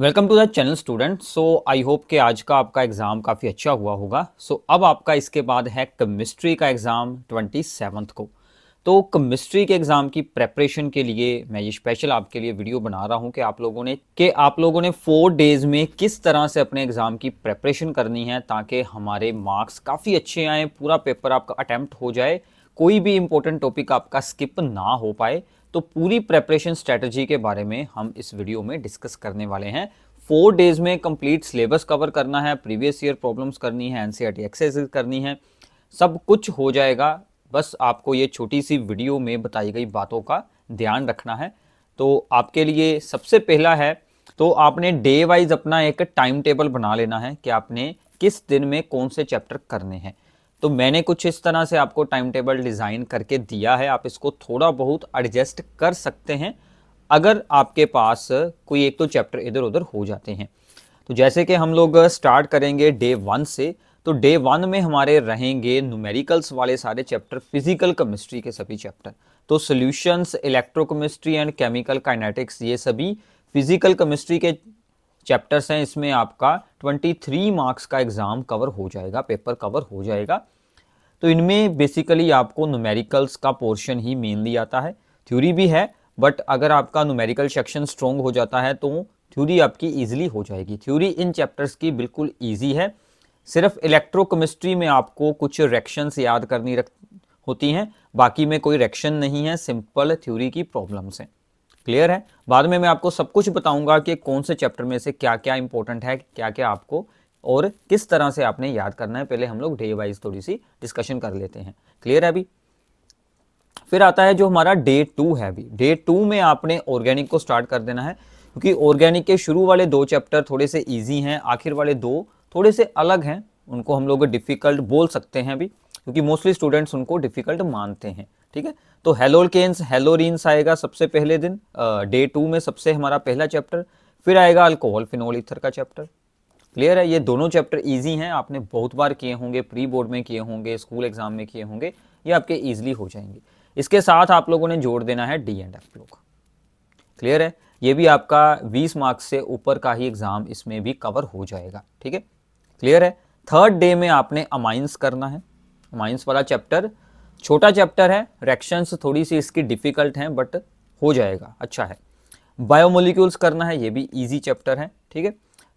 welcome to the channel student so I hope कि आज का आपका एग्ज़ाम काफ़ी अच्छा हुआ होगा सो so, अब आपका इसके बाद है केमिस्ट्री का एग्ज़ाम ट्वेंटी सेवन्थ को तो केमिस्ट्री के एग्ज़ाम की प्रेपरेशन के लिए मैं ये स्पेशल आपके लिए वीडियो बना रहा हूँ कि आप लोगों ने कि आप लोगों ने फोर डेज़ में किस तरह से अपने एग्ज़ाम की प्रेपरेशन करनी है ताकि हमारे मार्क्स काफ़ी अच्छे आएँ पूरा पेपर आपका अटैम्प्ट हो जाए कोई भी इंपॉर्टेंट टॉपिक आपका स्किप ना हो पाए तो पूरी प्रेपरेशन स्ट्रेटजी के बारे में हम इस वीडियो में डिस्कस करने वाले हैं फोर डेज में कंप्लीट सिलेबस कवर करना है प्रीवियस ईयर प्रॉब्लम्स करनी है एनसीईआरटी एक्सरसाइज e करनी है सब कुछ हो जाएगा बस आपको ये छोटी सी वीडियो में बताई गई बातों का ध्यान रखना है तो आपके लिए सबसे पहला है तो आपने डे वाइज अपना एक टाइम टेबल बना लेना है कि आपने किस दिन में कौन से चैप्टर करने हैं तो मैंने कुछ इस तरह से आपको टाइम टेबल डिज़ाइन करके दिया है आप इसको थोड़ा बहुत एडजस्ट कर सकते हैं अगर आपके पास कोई एक तो चैप्टर इधर उधर हो जाते हैं तो जैसे कि हम लोग स्टार्ट करेंगे डे वन से तो डे वन में हमारे रहेंगे न्यूमेरिकल्स वाले सारे चैप्टर फिजिकल केमिस्ट्री के सभी चैप्टर तो solutions electrochemistry and chemical kinetics ये सभी फिजिकल केमिस्ट्री के चैप्टर्स हैं इसमें आपका 23 मार्क्स का एग्ज़ाम कवर हो जाएगा पेपर कवर हो जाएगा तो इनमें बेसिकली आपको न्यूमेरिकल्स का पोर्शन ही मेनली आता है थ्योरी भी है बट अगर आपका न्यूमेरिकल सेक्शन स्ट्रोंग हो जाता है तो थ्योरी आपकी ईजिली हो जाएगी थ्योरी इन चैप्टर्स की बिल्कुल ईजी है सिर्फ इलेक्ट्रोकेमिस्ट्री में आपको कुछ रेक्शंस याद करनी रख होती हैं बाकी में कोई रेक्शन नहीं है सिंपल थ्योरी की प्रॉब्लम्स हैं क्लियर है बाद में मैं आपको सब कुछ बताऊंगा कि कौन से चैप्टर में से क्या क्या इंपॉर्टेंट है क्या क्या आपको और किस तरह से आपने याद करना है पहले हम लोग डे वाइज थोड़ी सी डिस्कशन कर लेते हैं क्लियर है अभी फिर आता है जो हमारा डे टू है अभी डे टू में आपने ऑर्गेनिक को स्टार्ट कर देना है क्योंकि ऑर्गेनिक के शुरू वाले दो चैप्टर थोड़े से ईजी हैं आखिर वाले दो थोड़े से अलग हैं उनको हम लोग डिफ़िकल्ट बोल सकते हैं अभी क्योंकि मोस्टली स्टूडेंट्स उनको डिफिकल्ट मानते हैं ठीक है तो हेलोकेन्स हेलोरिन्स आएगा सबसे पहले दिन डे टू में सबसे हमारा पहला चैप्टर फिर आएगा अल्कोहल फिनोल इथर का चैप्टर क्लियर है ये दोनों चैप्टर ईजी हैं आपने बहुत बार किए होंगे प्री बोर्ड में किए होंगे स्कूल एग्जाम में किए होंगे ये आपके ईजिली हो जाएंगे इसके साथ आप लोगों ने जोड़ देना है डी एंड एफ लोग क्लियर है ये भी आपका 20 मार्क्स से ऊपर का ही एग्ज़ाम इसमें भी कवर हो जाएगा ठीक है क्लियर है थर्ड डे में आपने अमाइंस करना है माइंस वाला चैप्टर छोटा चैप्टर है रेक्शंस थोड़ी सी इसकी डिफ़िकल्ट हैं बट हो जाएगा अच्छा है बायोमोलिक्यूल्स करना है ये भी ईजी चैप्टर है ठीक है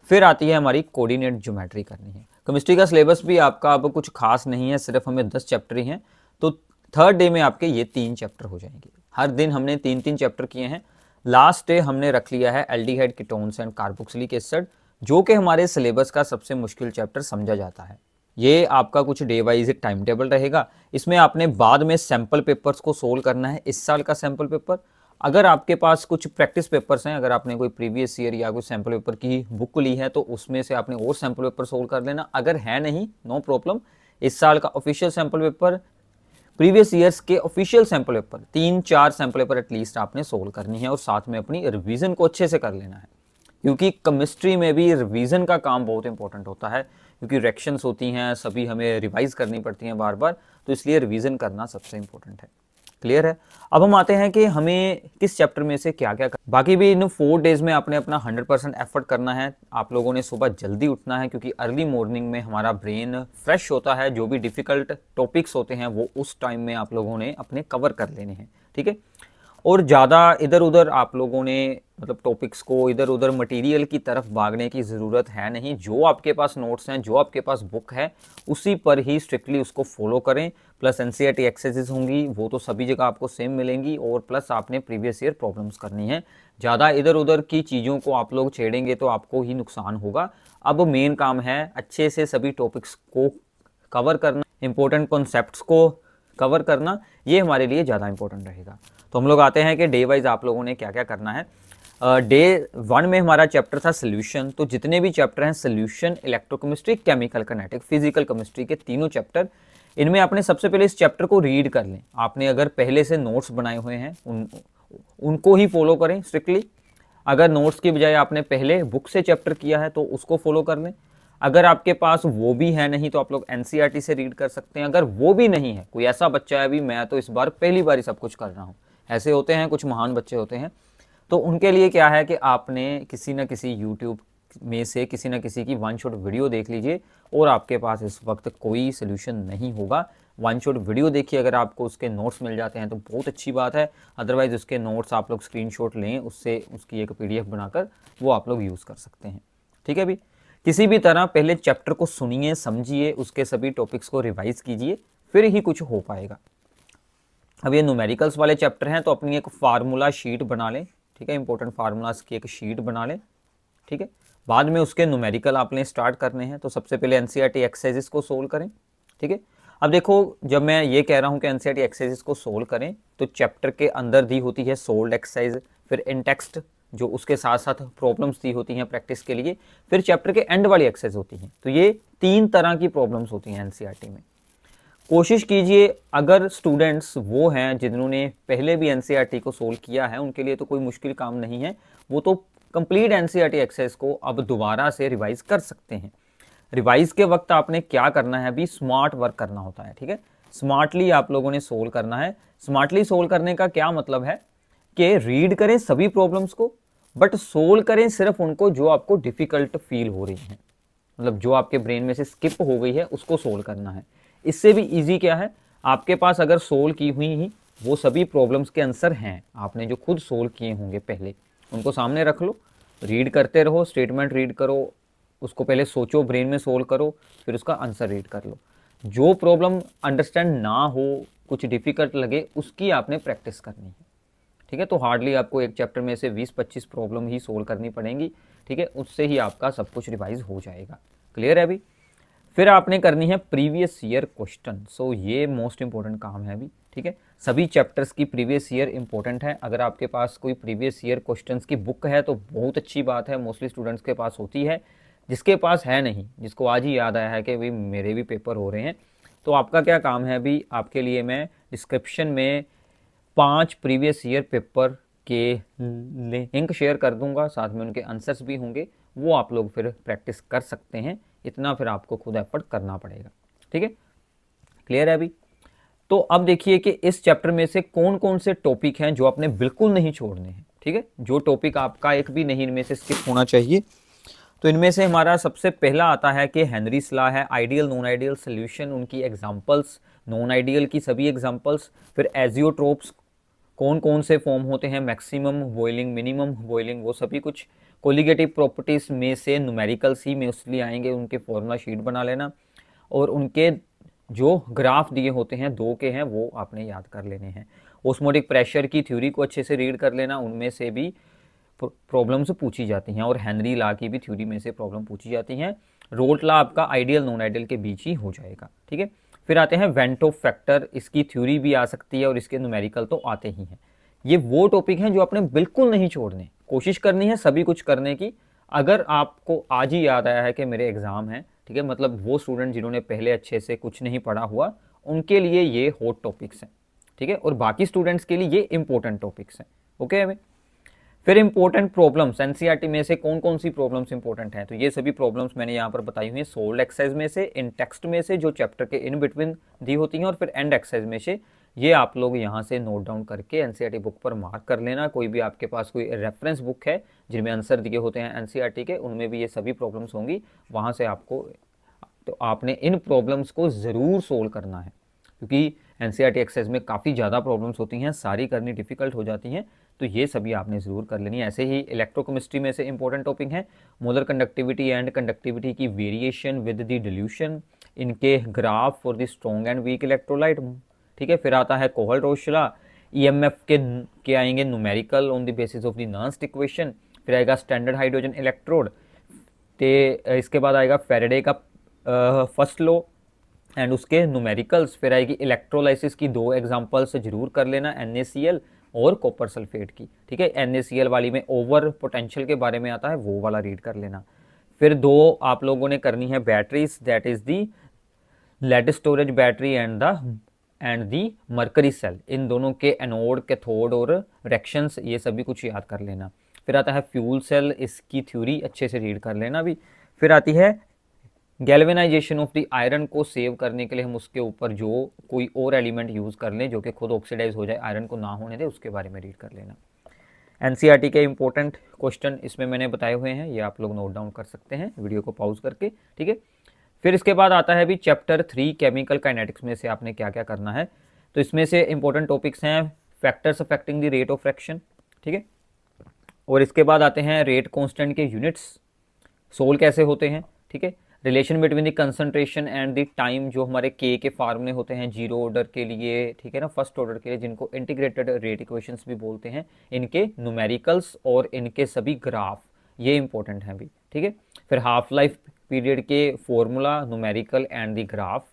फिर आती है हमारी कोऑर्डिनेट ज्योमेट्री करनी है केमिस्ट्री का सिलेबस भी आपका अब कुछ खास नहीं है सिर्फ हमें दस चैप्टर ही हैं तो थर्ड डे में आपके ये तीन चैप्टर हो जाएंगे हर दिन हमने तीन तीन चैप्टर किए हैं लास्ट डे हमने रख लिया है aldehyde ketones and carboxylic acid जो कि हमारे सिलेबस का सबसे मुश्किल चैप्टर समझा जाता है ये आपका कुछ डे वाइज टाइम टेबल रहेगा इसमें आपने बाद में सैम्पल पेपर्स को सोल्व करना है इस साल का सैम्पल पेपर अगर आपके पास कुछ प्रैक्टिस पेपर्स हैं अगर आपने कोई प्रीवियस ईयर या कोई सैम्पल पेपर की बुक ली है तो उसमें से आपने और सैम्पल पेपर सोल्व कर लेना अगर है नहीं नो प्रॉब्लम इस साल का official sample paper previous years के ऑफिशियल सैम्पल पेपर तीन चार सैम्पल पेपर एटलीस्ट आपने सोल्व करनी है और साथ में अपनी रिविजन को अच्छे से कर लेना है क्योंकि केमिस्ट्री में भी रिवीजन का काम बहुत इंपॉर्टेंट होता है क्योंकि रिएक्शंस होती हैं सभी हमें रिवाइज करनी पड़ती हैं बार बार तो इसलिए रिवीजन करना सबसे इंपॉर्टेंट है क्लियर है अब हम आते हैं कि हमें किस चैप्टर में से क्या क्या कर... बाकी भी इन फोर डेज में आपने अपना हंड्रेड परसेंट एफर्ट करना है आप लोगों ने सुबह जल्दी उठना है क्योंकि अर्ली मॉर्निंग में हमारा ब्रेन फ्रेश होता है जो भी डिफिकल्ट टॉपिक्स होते हैं वो उस टाइम में आप लोगों ने अपने कवर कर लेने हैं ठीक है और ज़्यादा इधर उधर आप लोगों ने मतलब टॉपिक्स को इधर उधर मटेरियल की तरफ भागने की ज़रूरत है नहीं जो आपके पास नोट्स हैं जो आपके पास बुक है उसी पर ही स्ट्रिक्टली उसको फॉलो करें प्लस एन सी एक्सरसाइज होंगी वो तो सभी जगह आपको सेम मिलेंगी और प्लस आपने प्रीवियस ईयर प्रॉब्लम्स करनी है ज़्यादा इधर उधर की चीज़ों को आप लोग छेड़ेंगे तो आपको ही नुकसान होगा अब मेन काम है अच्छे से सभी टॉपिक्स को कवर करना इंपॉर्टेंट कॉन्सेप्ट को कवर करना ये हमारे लिए ज़्यादा इंपॉर्टेंट रहेगा तो हम लोग आते हैं कि डे वाइज आप लोगों ने क्या क्या करना है डे uh, वन में हमारा चैप्टर था सोल्यूशन तो जितने भी चैप्टर हैं solution electrochemistry chemical kinetic physical chemistry के तीनों चैप्टर इनमें आपने सबसे पहले इस चैप्टर को रीड कर लें आपने अगर पहले से नोट्स बनाए हुए हैं उन उनको ही फॉलो करें स्ट्रिक्टली अगर नोट्स की बजाय आपने पहले बुक से चैप्टर किया है तो उसको फॉलो कर लें अगर आपके पास वो भी है नहीं तो आप लोग एन e से रीड कर सकते हैं अगर वो भी नहीं है कोई ऐसा बच्चा है अभी मैं तो इस बार पहली बार ही सब कुछ कर रहा हूँ ऐसे होते हैं कुछ महान बच्चे होते हैं तो उनके लिए क्या है कि आपने किसी न किसी यूट्यूब में से किसी न किसी की वन शॉट वीडियो देख लीजिए और आपके पास इस वक्त कोई सोल्यूशन नहीं होगा वन शॉट वीडियो देखिए अगर आपको उसके नोट्स मिल जाते हैं तो बहुत अच्छी बात है अदरवाइज़ उसके नोट्स आप लोग स्क्रीनशॉट लें उससे उसकी एक पीडीएफ बनाकर वो आप लोग यूज़ कर सकते हैं ठीक है अभी किसी भी तरह पहले चैप्टर को सुनिए समझिए उसके सभी टॉपिक्स को रिवाइज कीजिए फिर ही कुछ हो पाएगा अब ये न्यूमेरिकल्स वाले चैप्टर हैं तो अपनी एक फार्मूला शीट बना लें ठीक है इंपॉर्टेंट फार्मूलाज की एक शीट बना लें ठीक है बाद में उसके न्यूमेरिकल आपने स्टार्ट करने हैं तो सबसे पहले एन एक्सरसाइजेस को सोल्व करें ठीक है अब देखो जब मैं ये कह रहा हूँ कि एन एक्सरसाइजेस को सोल्व करें तो चैप्टर के अंदर दी होती है सोल्ड एक्सरसाइज फिर टेक्स्ट जो उसके साथ साथ प्रॉब्लम्स दी होती हैं प्रैक्टिस के लिए फिर चैप्टर के एंड वाली एक्सरसाइज होती हैं तो ये तीन तरह की प्रॉब्लम्स होती हैं एन e में कोशिश कीजिए अगर स्टूडेंट्स वो हैं जिन्होंने पहले भी एन e को सोल्व किया है उनके लिए तो कोई मुश्किल काम नहीं है वो तो कंप्लीट एन एक्सेस को अब दोबारा से रिवाइज कर सकते हैं रिवाइज के वक्त आपने क्या करना है अभी स्मार्ट वर्क करना होता है ठीक है स्मार्टली आप लोगों ने सोल्व करना है स्मार्टली सोल्व करने का क्या मतलब है कि रीड करें सभी प्रॉब्लम्स को बट सोल्व करें सिर्फ उनको जो आपको डिफ़िकल्ट फील हो रही हैं मतलब जो आपके ब्रेन में से स्किप हो गई है उसको सोल्व करना है इससे भी ईजी क्या है आपके पास अगर सोल्व की हुई ही वो सभी प्रॉब्लम्स के आंसर हैं आपने जो खुद सोल्व किए होंगे पहले उनको सामने रख लो रीड करते रहो स्टेटमेंट रीड करो उसको पहले सोचो ब्रेन में सोल्व करो फिर उसका आंसर रीड कर लो जो प्रॉब्लम अंडरस्टैंड ना हो कुछ डिफ़िकल्ट लगे उसकी आपने प्रैक्टिस करनी है ठीक है तो हार्डली आपको एक चैप्टर में से 20-25 प्रॉब्लम ही सोल्व करनी पड़ेंगी ठीक है उससे ही आपका सब कुछ रिवाइज हो जाएगा क्लियर है अभी फिर आपने करनी है प्रीवियस ईयर क्वेश्चन सो ये मोस्ट इंपॉर्टेंट काम है अभी ठीक है सभी चैप्टर्स की प्रीवियस ईयर इंपॉर्टेंट है अगर आपके पास कोई प्रीवियस ईयर क्वेश्चन की बुक है तो बहुत अच्छी बात है मोस्टली स्टूडेंट्स के पास होती है जिसके पास है नहीं जिसको आज ही याद आया है कि भाई मेरे भी पेपर हो रहे हैं तो आपका क्या काम है अभी आपके लिए मैं डिस्क्रिप्शन में पांच प्रीवियस ईयर पेपर के लिंक शेयर कर दूंगा साथ में उनके आंसर्स भी होंगे वो आप लोग फिर प्रैक्टिस कर सकते हैं इतना फिर आपको खुद एफर्ट करना पड़ेगा ठीक है क्लियर है अभी तो अब देखिए कि इस चैप्टर में से कौन कौन से टॉपिक हैं जो आपने बिल्कुल नहीं छोड़ने हैं ठीक है जो टॉपिक आपका एक भी नहीं इनमें से स्किप होना चाहिए तो इनमें से हमारा सबसे पहला आता है कि हेनरी सलाह है आइडियल नॉन आइडियल सोल्यूशन उनकी एग्जाम्पल्स नॉन आइडियल की सभी एग्जाम्पल्स फिर एजियोट्रोप्स कौन कौन से फॉर्म होते हैं मैक्सिमम बॉइलिंग मिनिमम बॉइलिंग वो सभी कुछ कोलिगेटिव प्रॉपर्टीज़ में से न्यूमेरिकल सी में लिए आएंगे उनके फॉर्मूला शीट बना लेना और उनके जो ग्राफ दिए होते हैं दो के हैं वो आपने याद कर लेने हैं ओस्मोटिक प्रेशर की थ्योरी को अच्छे से रीड कर लेना उनमें से भी प्रॉब्लम्स पूछी जाती हैं और हैनरी ला की भी थ्योरी में से प्रॉब्लम पूछी जाती हैं रोट ला आपका आइडियल नॉन आइडियल के बीच ही हो जाएगा ठीक है फिर आते हैं वेंटो फैक्टर इसकी थ्योरी भी आ सकती है और इसके न्यूमेरिकल तो आते ही हैं ये वो टॉपिक हैं जो आपने बिल्कुल नहीं छोड़ने कोशिश करनी है सभी कुछ करने की अगर आपको आज ही याद आया है कि मेरे एग्ज़ाम हैं ठीक है मतलब वो स्टूडेंट जिन्होंने पहले अच्छे से कुछ नहीं पढ़ा हुआ उनके लिए ये हॉट टॉपिक्स हैं ठीक है और बाकी स्टूडेंट्स के लिए ये इंपॉर्टेंट टॉपिक्स हैं ओके हमें फिर इंपॉर्टेंट प्रॉब्लम्स एनसीईआरटी में से कौन कौन सी प्रॉब्लम्स इंपॉर्टेंट हैं तो ये सभी प्रॉब्लम्स मैंने यहाँ पर बताई हुई हैं सोल्ड एक्सरसाइज में से इन टेक्स्ट में से जो चैप्टर के इन बिटवीन दी होती हैं और फिर एंड एक्सरसाइज में से ये आप लोग यहाँ से नोट डाउन करके एनसीईआरटी बुक e पर मार्क कर लेना कोई भी आपके पास कोई रेफरेंस बुक है जिनमें आंसर दिए होते हैं एनसीईआरटी e के उनमें भी ये सभी प्रॉब्लम्स होंगी वहाँ से आपको तो आपने इन प्रॉब्लम्स को ज़रूर सोल्व करना है क्योंकि एन सी एक्सरसाइज में काफ़ी ज़्यादा प्रॉब्लम्स होती हैं सारी करनी डिफ़िकल्ट हो जाती हैं तो ये सभी आपने ज़रूर कर लेनी ऐसे ही इलेक्ट्रोकेमिस्ट्री में से इंपॉर्टेंट टॉपिक है मोलर कंडक्टिविटी एंड कंडक्टिविटी की वेरिएशन विद द डिल्यूशन इनके graph for the strong and weak electrolyte ठीक है फिर आता है कोहल रोशला ईएमएफ के के आएंगे numerical on the basis of the Nernst equation फिर आएगा स्टैंडर्ड हाइड्रोजन इलेक्ट्रोड ते इसके बाद आएगा फेरेडे का फर्स्ट लो एंड उसके न्यूमेरिकल्स फिर आएगी इलेक्ट्रोलाइसिस की दो एग्जांपल्स जरूर कर लेना एन और कॉपर सल्फेट की ठीक है एन वाली में ओवर पोटेंशियल के बारे में आता है वो वाला रीड कर लेना फिर दो आप लोगों ने करनी है batteries that is the lead storage battery and the and the mercury cell इन दोनों के एनोड कैथोड और रेक्शंस ये सभी कुछ याद कर लेना फिर आता है फ्यूल सेल इसकी थ्योरी अच्छे से रीड कर लेना भी फिर आती है गैल्वेनाइजेशन ऑफ द आयरन को सेव करने के लिए हम उसके ऊपर जो कोई और एलिमेंट यूज़ कर लें जो कि खुद ऑक्सीडाइज हो जाए आयरन को ना होने दे उसके बारे में रीड कर लेना एन के इंपॉर्टेंट क्वेश्चन इसमें मैंने बताए हुए हैं ये आप लोग नोट डाउन कर सकते हैं वीडियो को पॉज करके ठीक है फिर इसके बाद आता है भी चैप्टर थ्री केमिकल काइनेटिक्स में से आपने क्या क्या करना है तो इसमें से इंपॉर्टेंट टॉपिक्स हैं factors affecting the rate of reaction ठीक है और इसके बाद आते हैं रेट कॉन्स्टेंट के यूनिट्स सोल कैसे होते हैं ठीक है relation between the concentration and the time जो हमारे के के फार्मूले होते हैं जीरो ऑर्डर के लिए ठीक है ना फर्स्ट ऑर्डर के लिए जिनको इंटीग्रेटेड रेट इक्वेशन भी बोलते हैं इनके न्यूमेरिकल्स और इनके सभी ग्राफ ये इंपॉर्टेंट हैं भी ठीक है फिर हाफ लाइफ पीरियड के formula numerical and the graph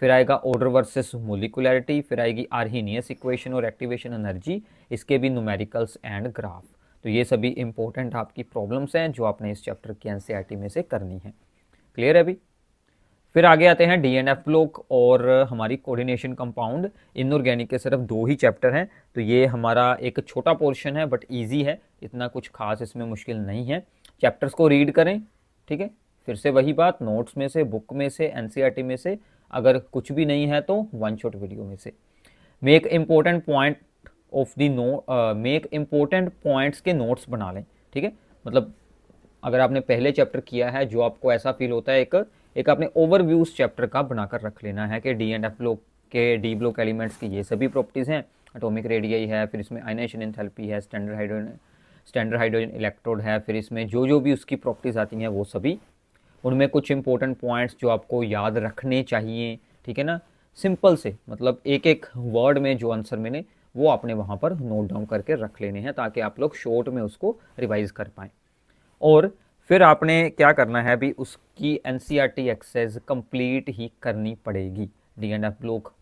फिर आएगा ऑर्डर वर्सेस मोलिकुलरिटी फिर आएगी आर्नियस इक्वेशन और एक्टिवेशन एनर्जी इसके भी न्यूमेरिकल्स एंड ग्राफ तो ये सभी इंपॉर्टेंट आपकी प्रॉब्लम्स हैं जो आपने इस चैप्टर की एन e में से करनी है क्लियर है अभी फिर आगे आते हैं डीएनएफ ब्लॉक और हमारी कोऑर्डिनेशन कंपाउंड इनऑर्गेनिक के सिर्फ दो ही चैप्टर हैं तो ये हमारा एक छोटा पोर्शन है बट इजी है इतना कुछ खास इसमें मुश्किल नहीं है चैप्टर्स को रीड करें ठीक है फिर से वही बात नोट्स में से बुक में से एन e में से अगर कुछ भी नहीं है तो वन शॉट वीडियो में से make important point of the no make important points के नोट्स बना लें ठीक है मतलब अगर आपने पहले चैप्टर किया है जो आपको ऐसा फील होता है एक एक आपने ओवरव्यूज चैप्टर का बनाकर रख लेना है कि डी एंड एफ ब्लॉक के डी ब्लॉक एलिमेंट्स की ये सभी प्रॉपर्टीज़ हैं अटोमिक रेडियाई है फिर इसमें आइनेशन एंथैल्पी है standard hydrogen standard hydrogen electrode है फिर इसमें जो जो भी उसकी प्रॉपर्टीज़ आती हैं वो सभी उनमें कुछ इंपॉर्टेंट पॉइंट्स जो आपको याद रखने चाहिए ठीक है ना सिंपल से मतलब एक एक वर्ड में जो आंसर मैंने वो आपने वहाँ पर नोट डाउन करके रख लेने हैं ताकि आप लोग शॉर्ट में उसको रिवाइज़ कर पाएँ और फिर आपने क्या करना है भी उसकी N C R T exercise complete ही करनी पड़ेगी डी एंड एफ ब्लॉक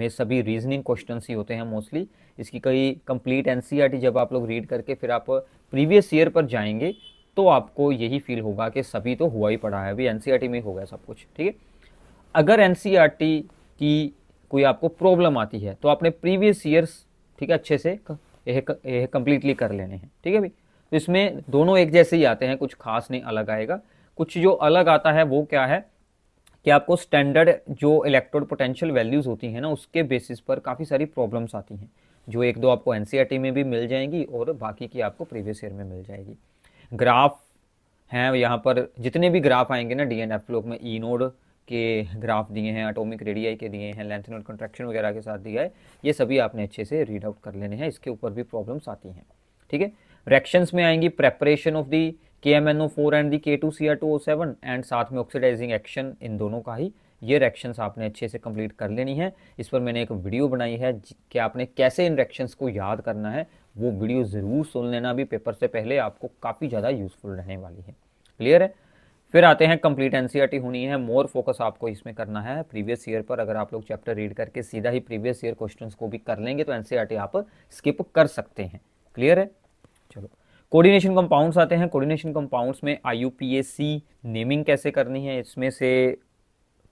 में सभी रीजनिंग क्वेश्चन ही होते हैं मोस्टली इसकी कई कंप्लीट एन e जब आप लोग रीड करके फिर आप प्रीवियस ईयर पर जाएंगे तो आपको यही फील होगा कि सभी तो हुआ ही पड़ा है अभी एन e में हो गया सब कुछ ठीक है अगर एन e की कोई आपको प्रॉब्लम आती है तो आपने प्रीवियस ईयर्स ठीक है अच्छे से यह कंप्लीटली कर लेने हैं ठीक है भाई इसमें दोनों एक जैसे ही आते हैं कुछ खास नहीं अलग आएगा कुछ जो अलग आता है वो क्या है कि आपको स्टैंडर्ड जो इलेक्ट्रोड पोटेंशियल वैल्यूज़ होती हैं ना उसके बेसिस पर काफ़ी सारी प्रॉब्लम्स आती हैं जो एक दो आपको एन e में भी मिल जाएंगी और बाकी की आपको प्रीवियस ईयर में मिल जाएगी ग्राफ हैं यहाँ पर जितने भी ग्राफ आएंगे ना डी एन एफ लोग में ई नोड के ग्राफ दिए हैं अटोमिक रेडियाई के दिए हैं लेंथ नोड कंट्रैक्शन वगैरह के साथ दिया है ये सभी आपने अच्छे से रीड आउट कर लेने हैं इसके ऊपर भी प्रॉब्लम्स आती हैं ठीक है रिएक्शंस में आएंगी preparation of the K M N O four and the K two C R two O seven and साथ में ऑक्सीडाइजिंग एक्शन इन दोनों का ही ये रिएक्शंस आपने अच्छे से कंप्लीट कर लेनी है इस पर मैंने एक वीडियो बनाई है कि आपने कैसे इन रिएक्शंस को याद करना है वो वीडियो ज़रूर सुन लेना भी पेपर से पहले आपको काफ़ी ज़्यादा यूज़फुल रहने वाली है क्लियर है फिर आते हैं कंप्लीट एनसीईआरटी e होनी है मोर फोकस आपको इसमें करना है प्रीवियस ईयर पर अगर आप लोग चैप्टर रीड करके सीधा ही प्रीवियस ईयर क्वेश्चंस को भी कर लेंगे तो एनसीईआरटी e आप स्किप कर सकते हैं क्लियर है चलो कोऑर्डिनेशन कंपाउंड्स आते हैं कोऑर्डिनेशन कंपाउंड्स में आई नेमिंग कैसे करनी है इसमें से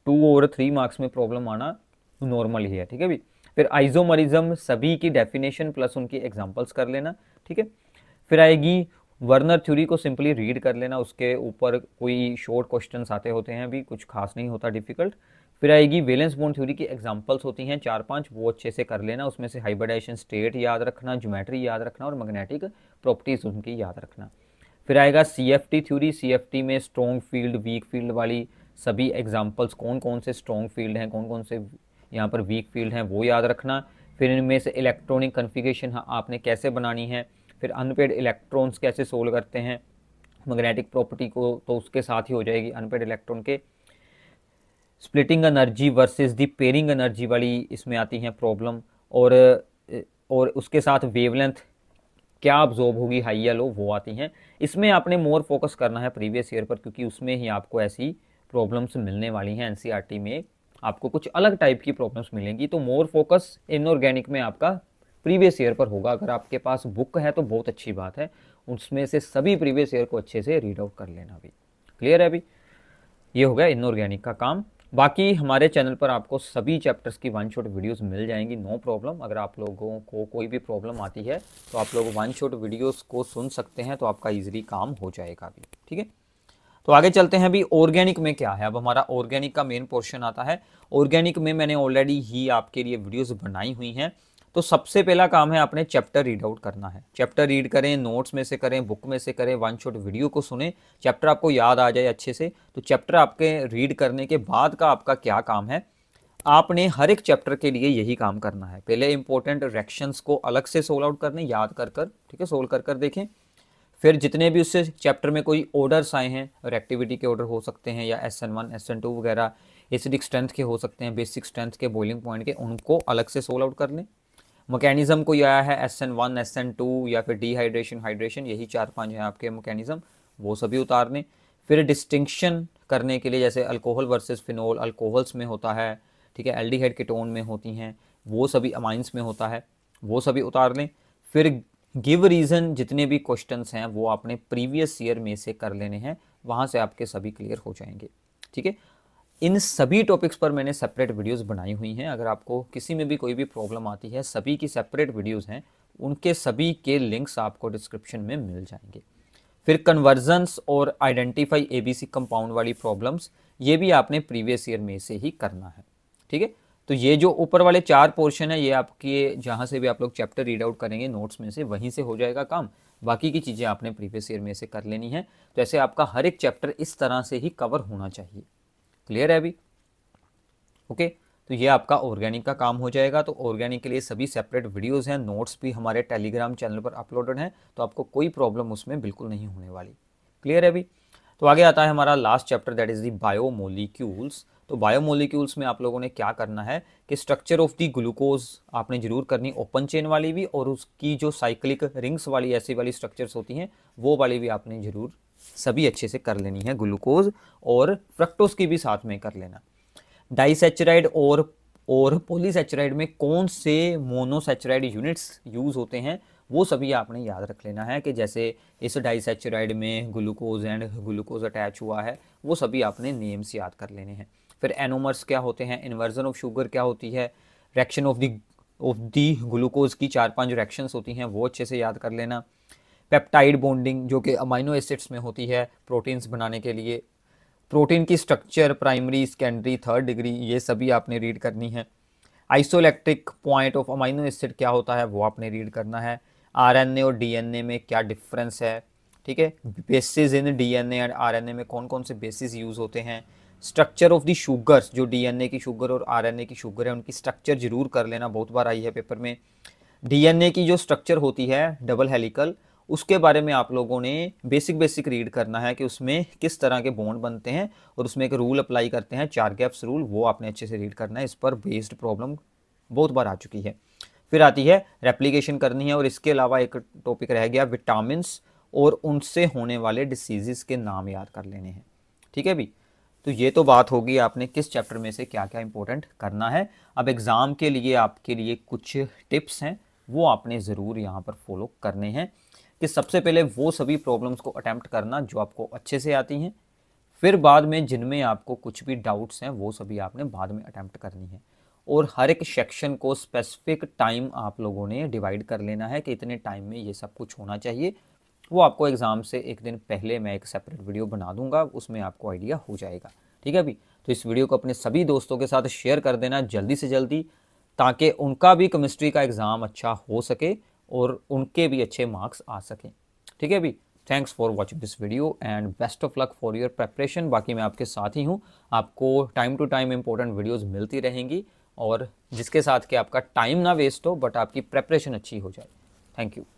टू और थ्री मार्क्स में प्रॉब्लम आना नॉर्मल ही है ठीक है भी फिर आइजोमरिज्म सभी की डेफिनेशन प्लस उनकी एग्जाम्पल्स कर लेना ठीक है फिर आएगी वर्नर थ्योरी को सिंपली रीड कर लेना उसके ऊपर कोई शॉर्ट क्वेश्चन आते होते हैं अभी कुछ खास नहीं होता डिफिकल्ट फिर आएगी वेलेंस बोन थ्योरी की एग्जाम्पल्स होती हैं चार पांच वो अच्छे से कर लेना उसमें से हाइब्रिडाइजेशन स्टेट याद रखना ज्योमेट्री याद रखना और मैग्नेटिक प्रॉपर्टीज़ उनकी याद रखना फिर आएगा C F T theory C F T में स्ट्रॉन्ग फील्ड वीक फील्ड वाली सभी एग्जाम्पल्स कौन कौन से स्ट्रॉन्ग फील्ड हैं कौन कौन से यहाँ पर वीक फील्ड हैं वो याद रखना फिर इनमें से इलेक्ट्रॉनिक कन्फिगेशन हाँ, आपने कैसे बनानी है फिर अनपेड इलेक्ट्रॉन्स कैसे सोल्व करते हैं मैग्नेटिक प्रॉपर्टी को तो उसके साथ ही हो जाएगी अनपेड इलेक्ट्रॉन के splitting energy versus the pairing energy वाली इसमें आती हैं प्रॉब्लम और और उसके साथ वेवलेंथ क्या ऑब्जॉर्व होगी हाई या लो वो आती हैं इसमें आपने मोर फोकस करना है प्रीवियस ईयर पर क्योंकि उसमें ही आपको ऐसी प्रॉब्लम्स मिलने वाली हैं एन e में आपको कुछ अलग टाइप की प्रॉब्लम्स मिलेंगी तो मोर फोकस इनऑर्गेनिक में आपका प्रीवियस ईयर पर होगा अगर आपके पास बुक है तो बहुत अच्छी बात है उसमें से सभी प्रीवियस ईयर को अच्छे से रीड आउट कर लेना भी क्लियर है अभी ये हो गया इनऑर्गेनिक का काम बाकी हमारे चैनल पर आपको सभी चैप्टर्स की वन शॉट वीडियोस मिल जाएंगी नो प्रॉब्लम अगर आप लोगों को कोई भी प्रॉब्लम आती है तो आप लोग वन शॉट वीडियोस को सुन सकते हैं तो आपका इजीली काम हो जाएगा भी ठीक है तो आगे चलते हैं अभी ऑर्गेनिक में क्या है अब हमारा ऑर्गेनिक का मेन पोर्शन आता है ऑर्गेनिक में मैंने ऑलरेडी ही आपके लिए वीडियोज़ बनाई हुई हैं तो सबसे पहला काम है आपने चैप्टर रीड आउट करना है चैप्टर रीड करें नोट्स में से करें बुक में से करें वन शॉट वीडियो को सुने चैप्टर आपको याद आ जाए अच्छे से तो चैप्टर आपके रीड करने के बाद का आपका क्या काम है आपने हर एक चैप्टर के लिए यही काम करना है पहले इंपॉर्टेंट रेक्शंस को अलग से सोल्व आउट करने याद कर कर ठीक है सोल्व कर कर देखें फिर जितने भी उससे चैप्टर में कोई ऑर्डर्स आए हैं और एक्टिविटी के ऑर्डर हो सकते हैं या S N one S N two वगैरह एसिडिक स्ट्रेंथ के हो सकते हैं बेसिक स्ट्रेंथ के बॉइलिंग पॉइंट के उनको अलग से सोल्व आउट कर लें मकैनिज़म को आया है S N one S N two या फिर डिहाइड्रेशन हाइड्रेशन यही चार पांच हैं आपके मकैनिज़म वो सभी उतारने फिर डिस्टिंक्शन करने के लिए जैसे अल्कोहल वर्सेस फिनोल अल्कोहल्स में होता है ठीक है एल्डिहाइड केटोन में होती हैं वो सभी अमाइंस में होता है वो सभी उतार लें फिर गिव रीज़न जितने भी क्वेश्चन हैं वो आपने प्रीवियस ईयर में से कर लेने हैं वहाँ से आपके सभी क्लियर हो जाएंगे ठीक है इन सभी टॉपिक्स पर मैंने सेपरेट वीडियोस बनाई हुई हैं अगर आपको किसी में भी कोई भी प्रॉब्लम आती है सभी की सेपरेट वीडियोस हैं उनके सभी के लिंक्स आपको डिस्क्रिप्शन में मिल जाएंगे फिर कन्वर्जन्स और आइडेंटिफाई एबीसी कंपाउंड वाली प्रॉब्लम्स ये भी आपने प्रीवियस ईयर में से ही करना है ठीक है तो ये जो ऊपर वाले चार पोर्शन है ये आपके जहाँ से भी आप लोग चैप्टर रीड आउट करेंगे नोट्स में से वहीं से हो जाएगा काम बाकी की चीज़ें आपने प्रीवियस ईयर में से कर लेनी है तो ऐसे आपका हर एक चैप्टर इस तरह से ही कवर होना चाहिए क्लियर है अभी ओके तो ये आपका ऑर्गेनिक का काम हो जाएगा तो ऑर्गेनिक के लिए सभी सेपरेट वीडियोस हैं नोट्स भी हमारे टेलीग्राम चैनल पर अपलोडेड हैं तो आपको कोई प्रॉब्लम उसमें बिल्कुल नहीं होने वाली क्लियर है अभी तो आगे आता है हमारा last chapter that is the biomolecules तो बायोमोलिक्यूल्स में आप लोगों ने क्या करना है कि स्ट्रक्चर ऑफ दी ग्लूकोज आपने जरूर करनी ओपन चेन वाली भी और उसकी जो साइक्लिक रिंग्स वाली ऐसी वाली स्ट्रक्चर्स होती हैं वो वाली भी आपने जरूर सभी अच्छे से कर लेनी है ग्लूकोज और फ्रक्टोज की भी साथ में कर लेना डाइसेचराइड और और पोलीसेचराइड में कौन से मोनोसेचराइड यूनिट्स यूज़ होते हैं वो सभी आपने याद रख लेना है कि जैसे इस डाइसेचराइड में ग्लूकोज एंड ग्लूकोज अटैच हुआ है वो सभी आपने नेम्स याद कर लेने हैं फिर एनोमर्स क्या होते हैं इन्वर्जन ऑफ शुगर क्या होती है reaction of the of the glucose की चार पांच रिएक्शंस होती हैं वो अच्छे से याद कर लेना पेप्टाइड बॉन्डिंग जो कि अमाइनो एसिड्स में होती है प्रोटीन्स बनाने के लिए प्रोटीन की structure primary secondary third degree ये सभी आपने रीड करनी है isoelectric point of amino acid क्या होता है वो आपने रीड करना है आरएनए और डीएनए में क्या डिफरेंस है ठीक है basis in DNA and RNA में कौन कौन से बेसिस यूज़ होते हैं स्ट्रक्चर ऑफ दी शुगर्स जो डीएनए की शुगर और आरएनए की शुगर है उनकी स्ट्रक्चर जरूर कर लेना बहुत बार आई है पेपर में डीएनए की जो स्ट्रक्चर होती है डबल हेलिकल उसके बारे में आप लोगों ने बेसिक बेसिक रीड करना है कि उसमें किस तरह के बॉन्ड बनते हैं और उसमें एक रूल अप्लाई करते हैं चार गैप्स रूल वो आपने अच्छे से रीड करना है इस पर बेस्ड प्रॉब्लम बहुत बार आ चुकी है फिर आती है रेप्लीकेशन करनी है और इसके अलावा एक टॉपिक रह गया विटामिन और उनसे होने वाले डिसीजेज़ के नाम याद कर लेने हैं ठीक है भी तो ये तो बात होगी आपने किस चैप्टर में से क्या क्या इंपॉर्टेंट करना है अब एग्ज़ाम के लिए आपके लिए कुछ टिप्स हैं वो आपने ज़रूर यहाँ पर फॉलो करने हैं कि सबसे पहले वो सभी प्रॉब्लम्स को अटैम्प्ट करना जो आपको अच्छे से आती हैं फिर बाद में जिनमें आपको कुछ भी डाउट्स हैं वो सभी आपने बाद में अटैम्प्ट करनी है और हर एक सेक्शन को स्पेसिफिक टाइम आप लोगों ने डिवाइड कर लेना है कि इतने टाइम में ये सब कुछ होना चाहिए वो आपको एग्ज़ाम से एक दिन पहले मैं एक सेपरेट वीडियो बना दूंगा उसमें आपको आइडिया हो जाएगा ठीक है अभी तो इस वीडियो को अपने सभी दोस्तों के साथ शेयर कर देना जल्दी से जल्दी ताकि उनका भी केमिस्ट्री का एग्ज़ाम अच्छा हो सके और उनके भी अच्छे मार्क्स आ सकें ठीक है अभी thanks for watching this video and best of luck for your preparation बाकी मैं आपके साथ ही हूँ आपको time to time important videos मिलती रहेंगी और जिसके साथ कि आपका टाइम ना वेस्ट हो बट आपकी प्रेपरेशन अच्छी हो जाए थैंक यू